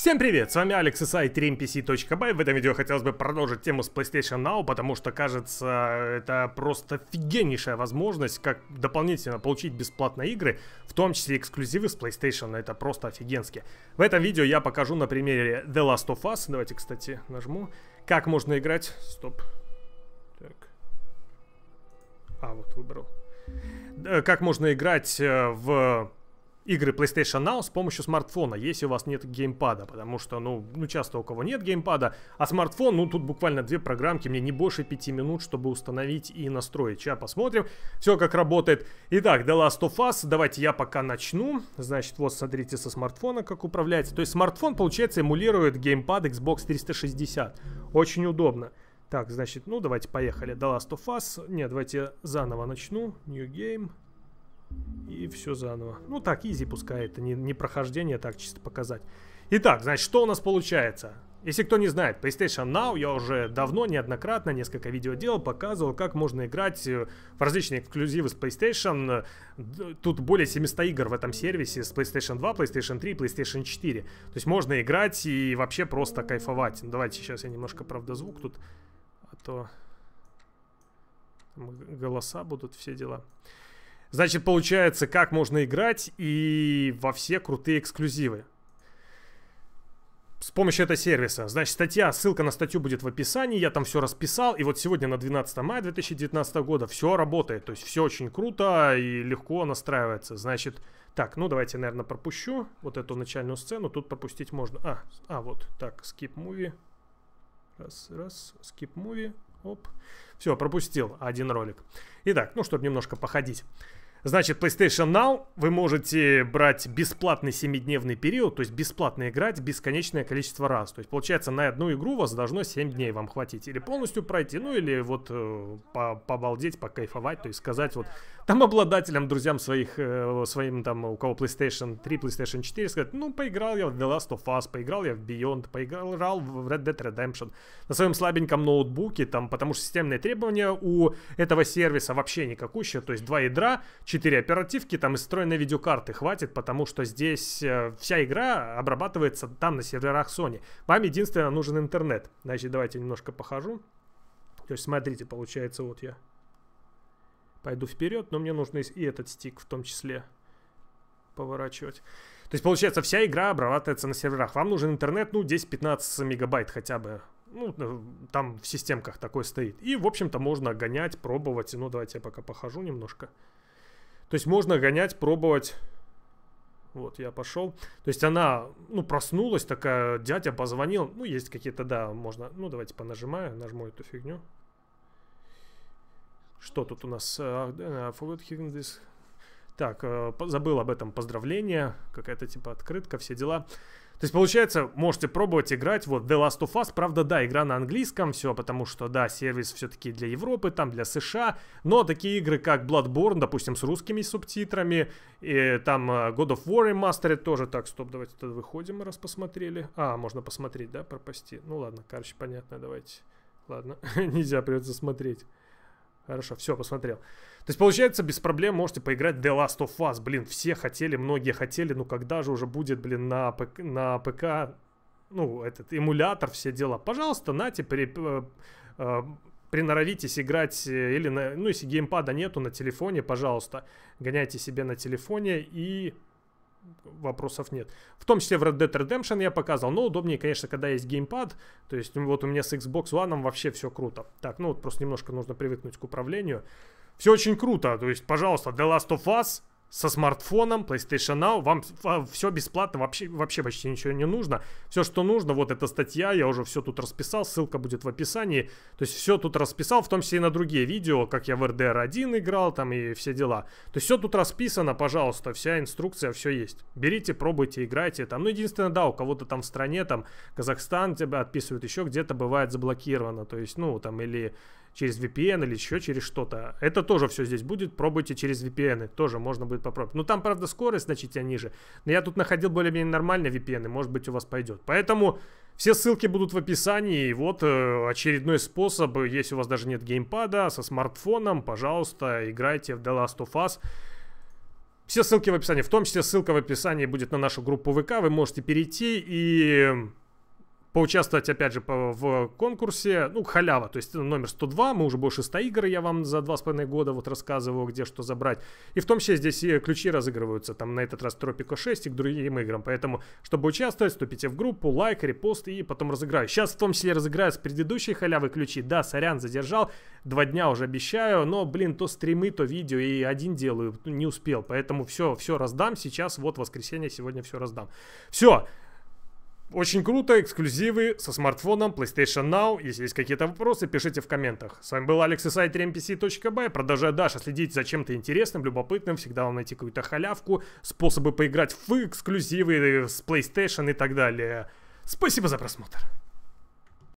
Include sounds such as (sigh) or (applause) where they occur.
Всем привет, с вами Алекс и сайт RMPC.by. В этом видео хотелось бы продолжить тему с PlayStation Now, потому что, кажется, это просто офигеннейшая возможность, как дополнительно получить бесплатно игры, в том числе эксклюзивы с PlayStation, это просто офигенски. В этом видео я покажу на примере The Last of Us, давайте, кстати, нажму, как можно играть, стоп, так, а, вот выбрал, э, как можно играть э, в игры PlayStation Now с помощью смартфона, если у вас нет геймпада, потому что, ну, ну часто у кого нет геймпада, а смартфон, ну, тут буквально две программки, мне не больше пяти минут, чтобы установить и настроить. Сейчас посмотрим, все как работает. Итак, The Last of Us, давайте я пока начну. Значит, вот, смотрите, со смартфона как управляется. То есть смартфон, получается, эмулирует геймпад Xbox 360. Очень удобно. Так, значит, ну, давайте поехали. The Last of Us. Нет, давайте заново начну. New Game. И все заново. Ну так, изи пускай, это не, не прохождение, так чисто показать. Итак, значит, что у нас получается? Если кто не знает, PlayStation Now я уже давно, неоднократно, несколько видео делал, показывал, как можно играть э, в различные эксклюзивы с PlayStation. Тут более 700 игр в этом сервисе с PlayStation 2, PlayStation 3, PlayStation 4. То есть можно играть и вообще просто кайфовать. Ну, давайте сейчас я немножко, правда, звук тут, а то голоса будут, все дела. Значит, получается, как можно играть и во все крутые эксклюзивы. С помощью этого сервиса. Значит, статья, ссылка на статью будет в описании, я там все расписал. И вот сегодня на 12 мая 2019 года все работает. То есть все очень круто и легко настраивается. Значит, так, ну давайте, наверное, пропущу вот эту начальную сцену. Тут пропустить можно. А, а вот, так, skip movie. Раз, раз, skip movie. Оп. Все, пропустил один ролик. Итак, ну, чтобы немножко походить. Значит, PlayStation Now вы можете брать бесплатный 7-дневный период, то есть бесплатно играть бесконечное количество раз. То есть, получается, на одну игру у вас должно 7 дней вам хватить. Или полностью пройти, ну или вот э, побалдеть, покайфовать, то есть сказать вот там обладателям, друзьям своих, э, своим там, у кого PlayStation 3, PlayStation 4, сказать, ну, поиграл я в The Last of Us, поиграл я в Beyond, поиграл в Red Dead Redemption на своем слабеньком ноутбуке, там, потому что системные требования у этого сервиса вообще никакущие, то есть два ядра, 4 оперативки, там и встроенной видеокарты хватит, потому что здесь э, вся игра обрабатывается там на серверах Sony. Вам единственное нужен интернет. Значит, давайте немножко похожу. То есть, смотрите, получается, вот я пойду вперед, но мне нужно и этот стик в том числе поворачивать. То есть, получается, вся игра обрабатывается на серверах. Вам нужен интернет, ну, 10-15 мегабайт хотя бы. Ну, э, там в системках такой стоит. И, в общем-то, можно гонять, пробовать. Ну, давайте я пока похожу немножко. То есть можно гонять, пробовать. Вот, я пошел. То есть она, ну, проснулась такая, дядя позвонил. Ну, есть какие-то, да, можно. Ну, давайте понажимаю, нажму эту фигню. Что тут у нас? А, а, так, э, забыл об этом поздравление. Какая-то типа открытка, все дела. То есть, получается, можете пробовать играть вот The Last of Us. Правда, да, игра на английском, все, потому что, да, сервис все-таки для Европы, там для США. Но такие игры, как Bloodborne, допустим, с русскими субтитрами, и там э, God of War Remastered тоже. Так, стоп, давайте тогда выходим, раз посмотрели. А, можно посмотреть, да, пропасти. Ну ладно, короче, понятно, давайте. Ладно, (laughs) нельзя, придется смотреть. Хорошо, все, посмотрел. То есть, получается, без проблем можете поиграть The Last of Us. Блин, все хотели, многие хотели. Ну, когда же уже будет, блин, на, ПК, на ПК, ну, этот эмулятор, все дела. Пожалуйста, нате, при, э, э, приноровитесь играть э, или на... Ну, если геймпада нету на телефоне, пожалуйста, гоняйте себе на телефоне и вопросов нет. В том числе в Red Dead Redemption я показывал, но удобнее, конечно, когда есть геймпад. То есть вот у меня с Xbox One вообще все круто. Так, ну вот просто немножко нужно привыкнуть к управлению. Все очень круто, то есть, пожалуйста, The Last of Us со смартфоном, PlayStation Now, вам все а, бесплатно, вообще, вообще почти ничего не нужно. Все, что нужно, вот эта статья, я уже все тут расписал, ссылка будет в описании. То есть все тут расписал, в том числе и на другие видео, как я в RDR1 играл там и все дела. То есть все тут расписано, пожалуйста, вся инструкция, все есть. Берите, пробуйте, играйте там. Ну, единственное, да, у кого-то там в стране, там, Казахстан тебя отписывают, еще где-то бывает заблокировано, то есть, ну, там, или через VPN, или еще через что-то. Это тоже все здесь будет, пробуйте через VPN, тоже можно будет быть, попробуем. Ну, там, правда, скорость значительно ниже. Но я тут находил более-менее нормальные VPN, и, может быть, у вас пойдет. Поэтому все ссылки будут в описании. И вот э, очередной способ, если у вас даже нет геймпада, со смартфоном, пожалуйста, играйте в The Last of Us. Все ссылки в описании, в том числе ссылка в описании будет на нашу группу ВК, вы можете перейти и поучаствовать, опять же, в конкурсе. Ну, халява, то есть ну, номер 102, мы уже больше 100 игр, я вам за 2,5 года вот рассказываю где что забрать. И в том числе здесь и э, ключи разыгрываются, там на этот раз Тропико 6 и к другим играм. Поэтому, чтобы участвовать, вступите в группу, лайк, репост и потом разыграю. Сейчас в том числе разыграю с предыдущей халявы ключи. Да, сорян, задержал, два дня уже обещаю, но, блин, то стримы, то видео, и один делаю, не успел. Поэтому все, все раздам сейчас, вот воскресенье сегодня все раздам. Все, очень круто, эксклюзивы со смартфоном, PlayStation Now. Если есть какие-то вопросы, пишите в комментах. С вами был Алекс и сайт rmpc.by. Продолжая Даша следить за чем-то интересным, любопытным. Всегда вам найти какую-то халявку, способы поиграть в эксклюзивы э, с PlayStation и так далее. Спасибо за просмотр.